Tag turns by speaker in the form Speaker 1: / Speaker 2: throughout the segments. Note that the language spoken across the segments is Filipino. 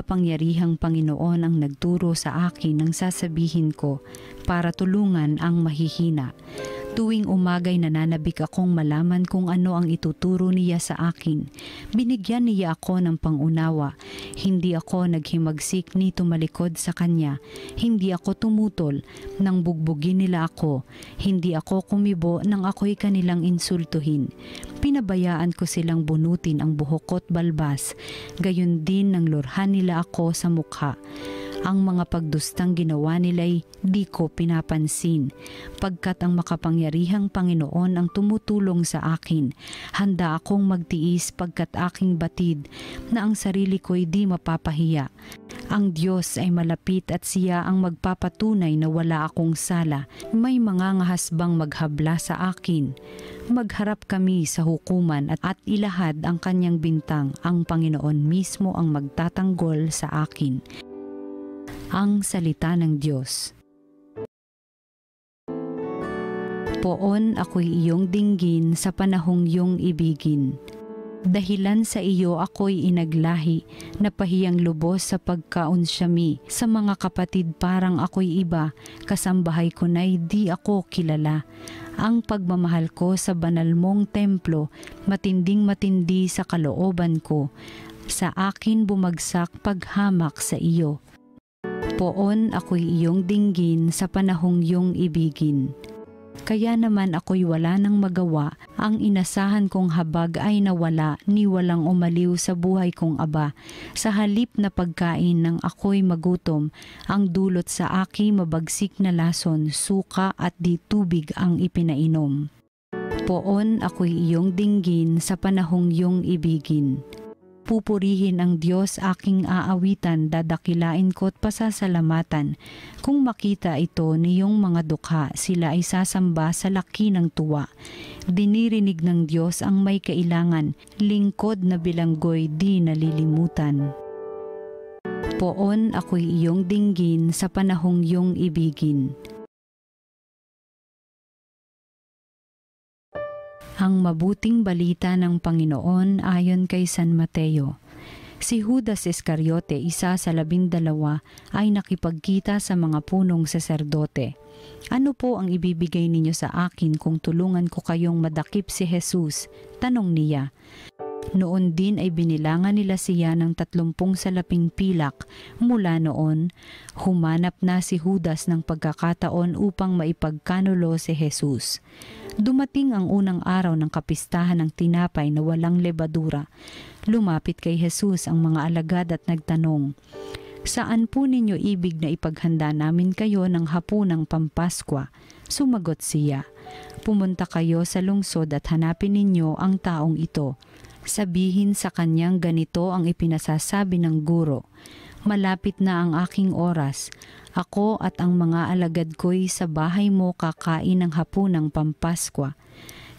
Speaker 1: makapangyarihang Panginoon ang nagturo sa akin ng sasabihin ko para tulungan ang mahihina Tuwing umagay nananabik akong malaman kung ano ang ituturo niya sa akin. Binigyan niya ako ng pangunawa. Hindi ako naghimagsik ni tumalikod sa kanya. Hindi ako tumutol nang bugbugin nila ako. Hindi ako kumibo nang ako'y kanilang insultuhin. Pinabayaan ko silang bunutin ang buhok ko't balbas. Gayon din nang lurhan nila ako sa mukha. Ang mga pagdustang ginawa nila'y di ko pinapansin, pagkat ang makapangyarihang Panginoon ang tumutulong sa akin. Handa akong magtiis pagkat aking batid na ang sarili ko'y di mapapahiya. Ang Diyos ay malapit at siya ang magpapatunay na wala akong sala. May mga ngahas bang maghabla sa akin? Magharap kami sa hukuman at, at ilahad ang kanyang bintang. Ang Panginoon mismo ang magtatanggol sa akin ang salita ng Diyos. Poon ako'y iyong dinggin sa panahong iyong ibigin. Dahilan sa iyo ako'y inaglahi, napahiyang lubos sa pagkaunsyami, sa mga kapatid parang ako'y iba, kasambahay ko na'y di ako kilala. Ang pagmamahal ko sa banal mong templo, matinding matindi sa kalooban ko, sa akin bumagsak paghamak sa iyo Poon ako'y iyong dinggin sa panahong iyong ibigin. Kaya naman ako'y wala nang magawa, ang inasahan kong habag ay nawala, ni walang umaliw sa buhay kong aba. Sa halip na pagkain ng ako'y magutom, ang dulot sa aki mabagsik na lason, suka at di tubig ang ipinainom. Poon ako'y iyong dinggin sa panahong iyong ibigin. Pupurihin ang Diyos aking aawitan, dadakilain ko't pasasalamatan. Kung makita ito niyong mga dukha, sila ay sasamba sa laki ng tuwa. Dinirinig ng Diyos ang may kailangan, lingkod na bilanggoy di nalilimutan. Poon ako'y iyong dinggin sa panahong iyong ibigin Ang mabuting balita ng Panginoon ayon kay San Mateo. Si Judas Iscariote, isa sa labindalawa, ay nakipagkita sa mga punong saserdote. Ano po ang ibibigay ninyo sa akin kung tulungan ko kayong madakip si Jesus? Tanong niya. Noon din ay binilangan nila siya ng tatlumpung salaping pilak. Mula noon, humanap na si Judas ng pagkakataon upang maipagkanulo si Jesus. Dumating ang unang araw ng kapistahan ng tinapay na walang lebadura. Lumapit kay Jesus ang mga alagad at nagtanong, Saan po ninyo ibig na ipaghanda namin kayo ng hapunang pampaskwa? Sumagot siya, Pumunta kayo sa lungsod at hanapin ninyo ang taong ito sabihin sa kanyang ganito ang ipinasasabi ng guro, Malapit na ang aking oras. Ako at ang mga alagad ko'y sa bahay mo kakain ng hapunang pampaskwa.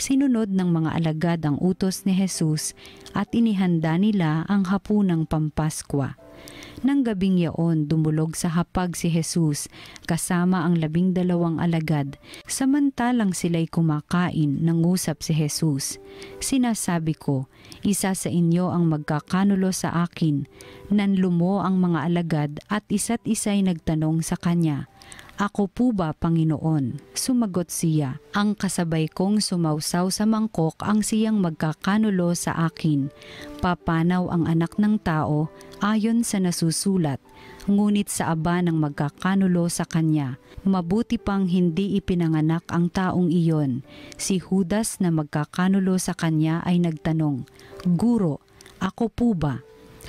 Speaker 1: Sinunod ng mga alagad ang utos ni Jesus at inihanda nila ang hapunang pampaskwa. Nang gabing yaon, dumulog sa hapag si Jesus kasama ang labing dalawang alagad. Samantalang sila'y kumakain, nangusap si Jesus. Sinasabi ko, isa sa inyo ang magkakanulo sa akin. Nanlumo ang mga alagad at isa't isa'y nagtanong sa kanya, ako po ba, Panginoon? Sumagot siya, ang kasabay kong sumawsaw sa mangkok ang siyang magkakanulo sa akin. Papanaw ang anak ng tao ayon sa nasusulat, ngunit sa aba ng magkakanulo sa kanya. Mabuti pang hindi ipinanganak ang taong iyon. Si Judas na magkakanulo sa kanya ay nagtanong, Guro, ako po ba?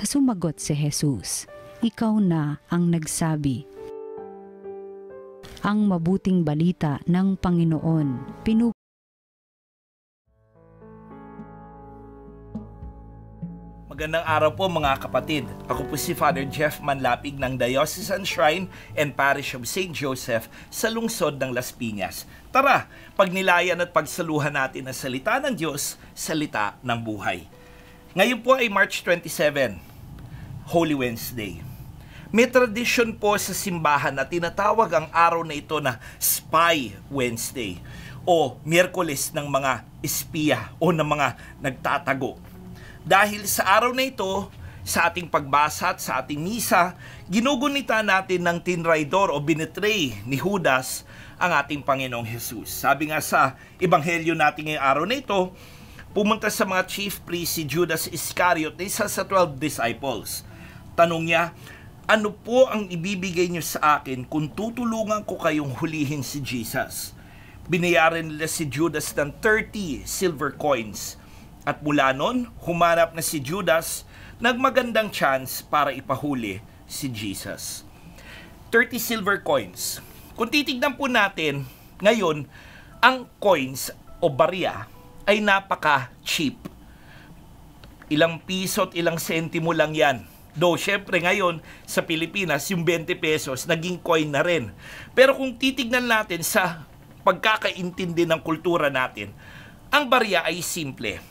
Speaker 1: Sumagot si Jesus, Ikaw na ang nagsabi ang mabuting balita ng Panginoon. Pinu
Speaker 2: Magandang araw po mga kapatid. Ako po si Father Jeff Manlapig ng Diocesan Shrine and Parish of St. Joseph sa lungsod ng Las Piñas. Tara, pagnilayan at pagsaluhan natin ang salita ng Diyos, salita ng buhay. Ngayon po ay March 27, Holy Wednesday. May tradisyon po sa simbahan na tinatawag ang araw na ito na Spy Wednesday o Miyerkules ng mga espiya o ng mga nagtatago. Dahil sa araw na ito, sa ating pagbasa at sa ating misa, ginugunita natin ng tinraidor o binetray ni Judas ang ating Panginoong Jesus. Sabi nga sa ebanghelyo natin ngayong araw na ito, pumunta sa mga chief priest si Judas Iscariot, isa sa 12 disciples. Tanong niya, ano po ang ibibigay niyo sa akin kung tutulungan ko kayong hulihin si Jesus? Binayaran nila si Judas ng 30 silver coins. At mula noon, humanap na si Judas nagmagandang chance para ipahuli si Jesus. 30 silver coins. Kung titignan po natin, ngayon, ang coins o barya ay napaka-cheap. Ilang piso at ilang sentimo lang yan Do, syempre ngayon, sa Pilipinas, yung 20 pesos, naging coin na rin. Pero kung titignan natin sa pagkakaintindi ng kultura natin, ang barya ay simple.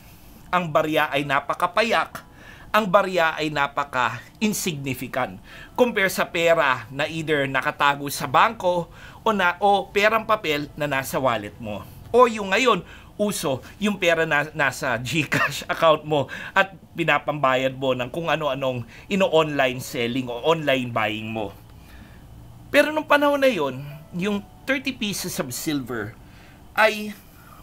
Speaker 2: Ang barya ay napakapayak. Ang barya ay napaka-insignificant. Compare sa pera na either nakatago sa bangko o, na, o perang papel na nasa wallet mo. O yung ngayon, uso yung pera na nasa GCash account mo at pinapambayad mo ng kung ano-anong ino-online selling o online buying mo. Pero nung panahon na yon, yung 30 pieces of silver ay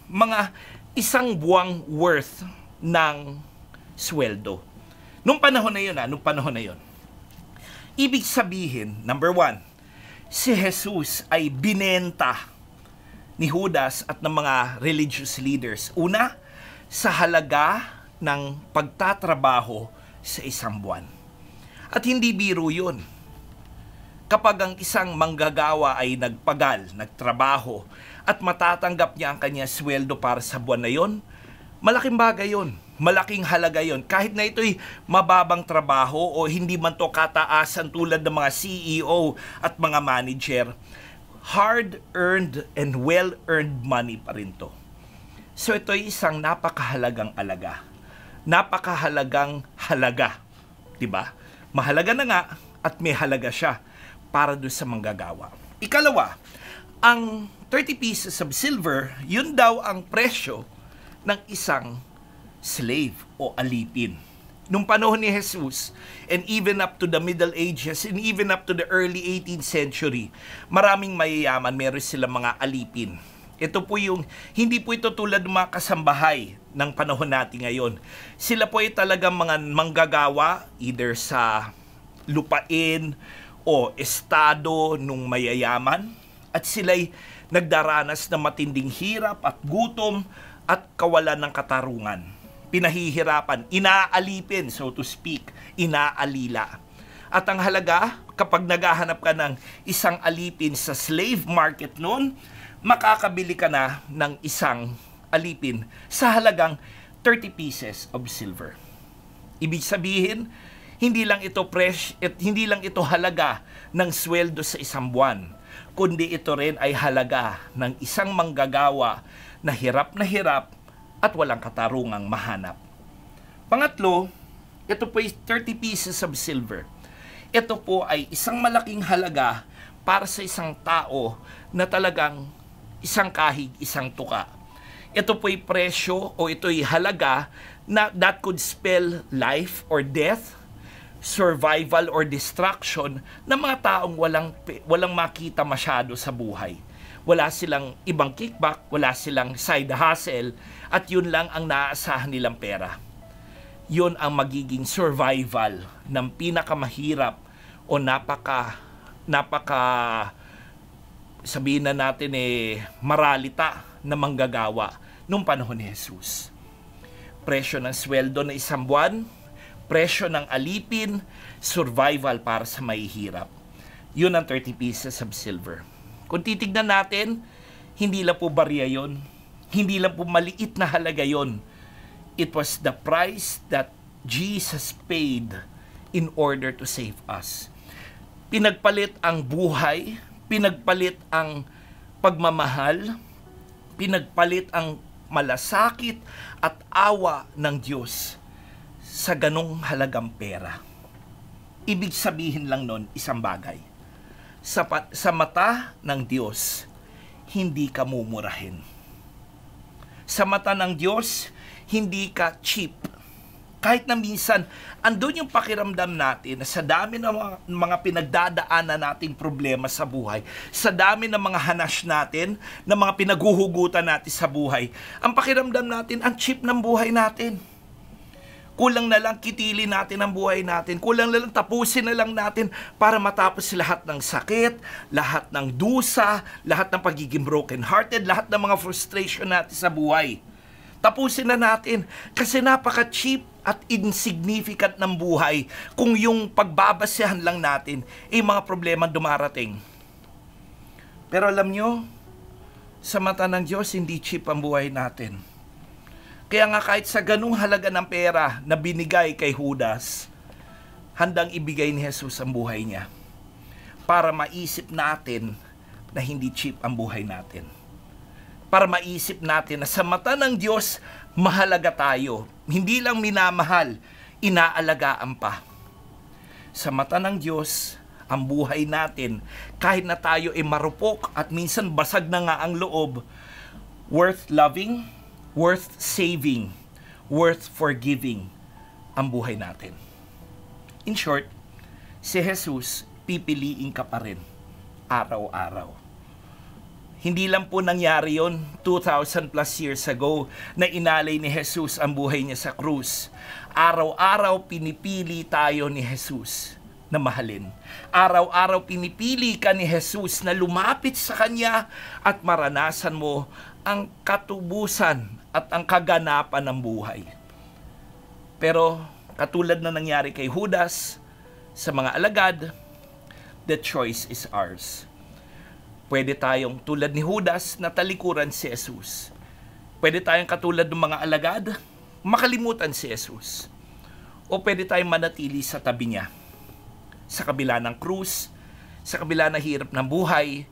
Speaker 2: mga isang buwang worth ng sweldo. Nung panahon na yon, ah, nung panahon na yon. Ibig sabihin, number one, si Jesus ay binenta ni Judas at ng mga religious leaders. Una, sa halaga ng pagtatrabaho sa isang buwan. At hindi biro yun. Kapag ang isang manggagawa ay nagpagal, nagtrabaho, at matatanggap niya ang kanyang sweldo para sa buwan na yon, malaking bagay yon malaking halaga yon kahit na ito'y mababang trabaho o hindi man to kataasan tulad ng mga CEO at mga manager hard-earned and well-earned money pa rin to. So ito isang napakahalagang alaga. Napakahalagang halaga. ba? Diba? Mahalaga na nga at may halaga siya para doon sa manggagawa. Ikalawa, ang 30 pieces of silver, yun daw ang presyo ng isang slave o alipin nung panahon ni Jesus and even up to the Middle Ages and even up to the early 18th century, maraming mayayaman, meron silang mga alipin. Ito po yung, hindi po ito tulad ng mga kasambahay ng panahon natin ngayon. Sila po ay talagang mga manggagawa either sa lupain o estado nung mayayaman at sila'y nagdaranas ng matinding hirap at gutom at kawalan ng katarungan pinahihirapan, inaalipin, so to speak, inaalila. At ang halaga, kapag naghahanap ka ng isang alipin sa slave market noon, makakabili ka na ng isang alipin sa halagang 30 pieces of silver. Ibig sabihin, hindi lang ito fresh at hindi lang ito halaga ng sweldo sa isang buwan, kundi ito rin ay halaga ng isang manggagawa na hirap na hirap at walang katarungang mahanap. Pangatlo, ito po ay 30 pieces of silver. Ito po ay isang malaking halaga para sa isang tao na talagang isang kahig, isang tuka. Ito po ay presyo o ito ay halaga na that could spell life or death, survival or destruction ng mga taong walang walang makita masyado sa buhay wala silang ibang kickback, wala silang side hustle, at yun lang ang naaasahan nilang pera. Yun ang magiging survival ng pinakamahirap o napaka, napaka, sabihin na natin eh, maralita na manggagawa nung panahon ni Jesus. Presyo ng sweldo na isang buwan, presyo ng alipin, survival para sa mahihirap. Yun ang 30 pieces of silver. Kung titignan natin, hindi lang po barya yon. Hindi lang po maliit na halaga yon. It was the price that Jesus paid in order to save us. Pinagpalit ang buhay, pinagpalit ang pagmamahal, pinagpalit ang malasakit at awa ng Diyos sa ganong halagang pera. Ibig sabihin lang nun, isang bagay sa, sa mata ng Diyos, hindi ka mumurahin. Sa mata ng Diyos, hindi ka cheap. Kahit na minsan, andun yung pakiramdam natin na sa dami ng mga, mga pinagdadaanan nating problema sa buhay, sa dami ng mga hanash natin, ng mga pinaguhugutan natin sa buhay, ang pakiramdam natin, ang cheap ng buhay natin Kulang na lang kitili natin ang buhay natin. Kulang na lang tapusin na lang natin para matapos lahat ng sakit, lahat ng dusa, lahat ng pagiging broken-hearted, lahat ng mga frustration natin sa buhay. Tapusin na natin kasi napaka-cheap at insignificant ng buhay kung yung pagbabasehan lang natin ay eh, mga problema dumarating. Pero alam nyo, sa mata ng Diyos, hindi cheap ang buhay natin kaya nga kahit sa ganung halaga ng pera na binigay kay Judas, handang ibigay ni Jesus ang buhay niya para maisip natin na hindi cheap ang buhay natin. Para maisip natin na sa mata ng Diyos, mahalaga tayo. Hindi lang minamahal, inaalagaan pa. Sa mata ng Diyos, ang buhay natin, kahit na tayo ay marupok at minsan basag na nga ang loob, worth loving, worth saving, worth forgiving ang buhay natin. In short, si Jesus, pipiliin ka pa rin araw-araw. Hindi lang po nangyari yon 2,000 plus years ago na inalay ni Jesus ang buhay niya sa krus. Araw-araw pinipili tayo ni Jesus na mahalin. Araw-araw pinipili ka ni Jesus na lumapit sa Kanya at maranasan mo ang katubusan at ang kaganapan ng buhay. Pero katulad na nangyari kay Judas, sa mga alagad, the choice is ours. Pwede tayong tulad ni Judas na talikuran si Jesus. Pwede tayong katulad ng mga alagad, makalimutan si Jesus. O pwede tayong manatili sa tabi niya. Sa kabila ng krus, sa kabila ng hirap ng buhay,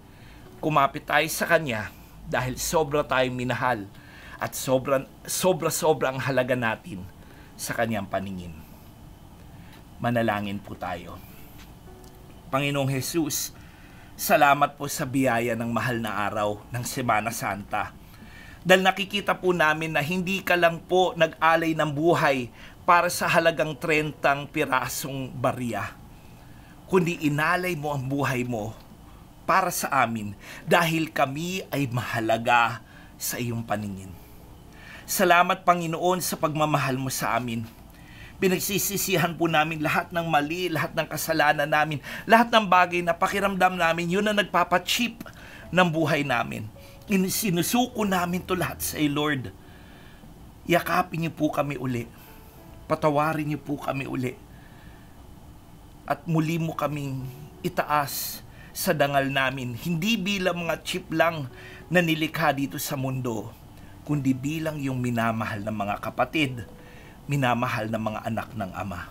Speaker 2: kumapit tayo sa Kanya dahil sobra tayong minahal at sobrang, sobra-sobra ang halaga natin sa kanyang paningin. Manalangin po tayo. Panginoong Jesus, salamat po sa biyaya ng mahal na araw ng Semana Santa. Dahil nakikita po namin na hindi ka lang po nag-alay ng buhay para sa halagang 30 pirasong barya, kundi inalay mo ang buhay mo para sa amin dahil kami ay mahalaga sa iyong paningin. Salamat Panginoon sa pagmamahal mo sa amin. Pinagsisisihan po namin lahat ng mali, lahat ng kasalanan namin, lahat ng bagay na pakiramdam namin, yun ang nagpapachip ng buhay namin. Sinusuko namin to lahat sa iyo, Lord. Yakapin niyo po kami uli. Patawarin niyo po kami uli. At muli mo kaming itaas sa dangal namin. Hindi bilang mga chip lang na nilikha dito sa mundo kundi bilang yung minamahal ng mga kapatid, minamahal ng mga anak ng Ama.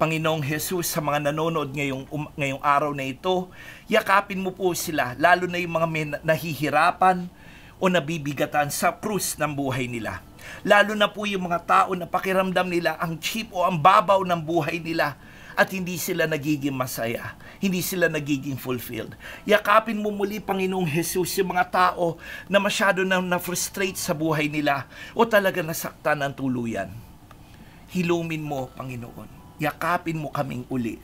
Speaker 2: Panginoong Jesus, sa mga nanonood ngayong, um, ngayong araw na ito, yakapin mo po sila, lalo na yung mga may nahihirapan o nabibigatan sa krus ng buhay nila. Lalo na po yung mga tao na pakiramdam nila ang cheap o ang babaw ng buhay nila at hindi sila nagiging masaya. Hindi sila nagiging fulfilled. Yakapin mo muli, Panginoong Jesus, yung mga tao na masyado na na-frustrate sa buhay nila o talaga nasaktan ng tuluyan. Hilumin mo, Panginoon. Yakapin mo kaming uli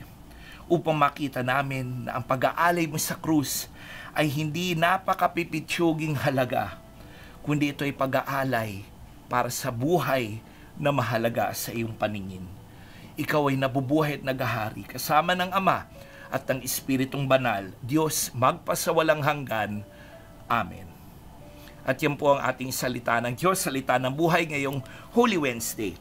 Speaker 2: upang makita namin na ang pag-aalay mo sa krus ay hindi napakapipitsyuging halaga, kundi ito ay pag-aalay para sa buhay na mahalaga sa iyong paningin ikaw ay nabubuhay at nagahari kasama ng Ama at ng Espiritong Banal, Diyos magpasawalang hanggan. Amen. At yan po ang ating salita ng Diyos, salita ng buhay ngayong Holy Wednesday.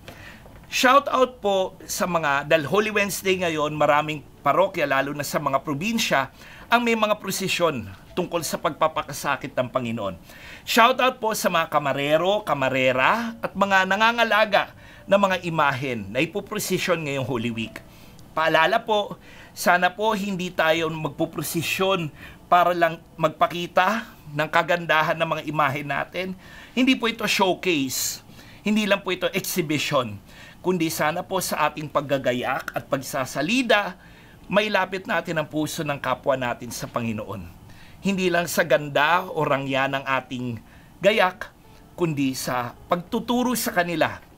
Speaker 2: Shout out po sa mga, dahil Holy Wednesday ngayon, maraming parokya, lalo na sa mga probinsya, ang may mga prosesyon tungkol sa pagpapakasakit ng Panginoon. Shout out po sa mga kamarero, kamarera, at mga nangangalaga na mga imahen na ipoprosesyon ngayong Holy Week. Paalala po, sana po hindi tayo magpoprosesyon para lang magpakita ng kagandahan ng mga imahen natin. Hindi po ito showcase, hindi lang po ito exhibition, kundi sana po sa ating paggagayak at pagsasalida, may lapit natin ang puso ng kapwa natin sa Panginoon. Hindi lang sa ganda o rangya ng ating gayak, kundi sa pagtuturo sa kanila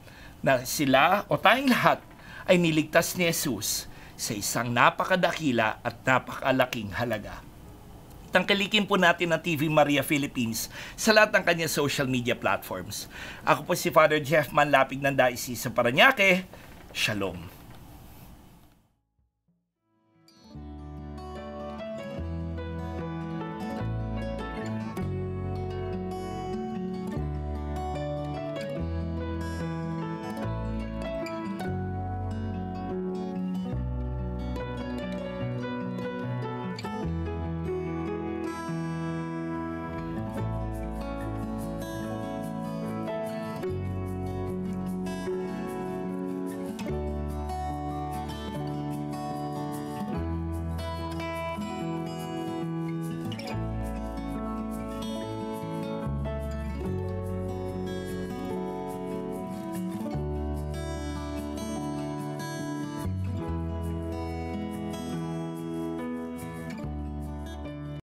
Speaker 2: na sila o tayong lahat ay niligtas ni Jesus sa isang napakadakila at napakalaking halaga. Tangkilikin po natin ang TV Maria Philippines sa lahat ng kanyang social media platforms. Ako po si Father Jeff Manlapig ng Diocese sa Paranaque. Shalom.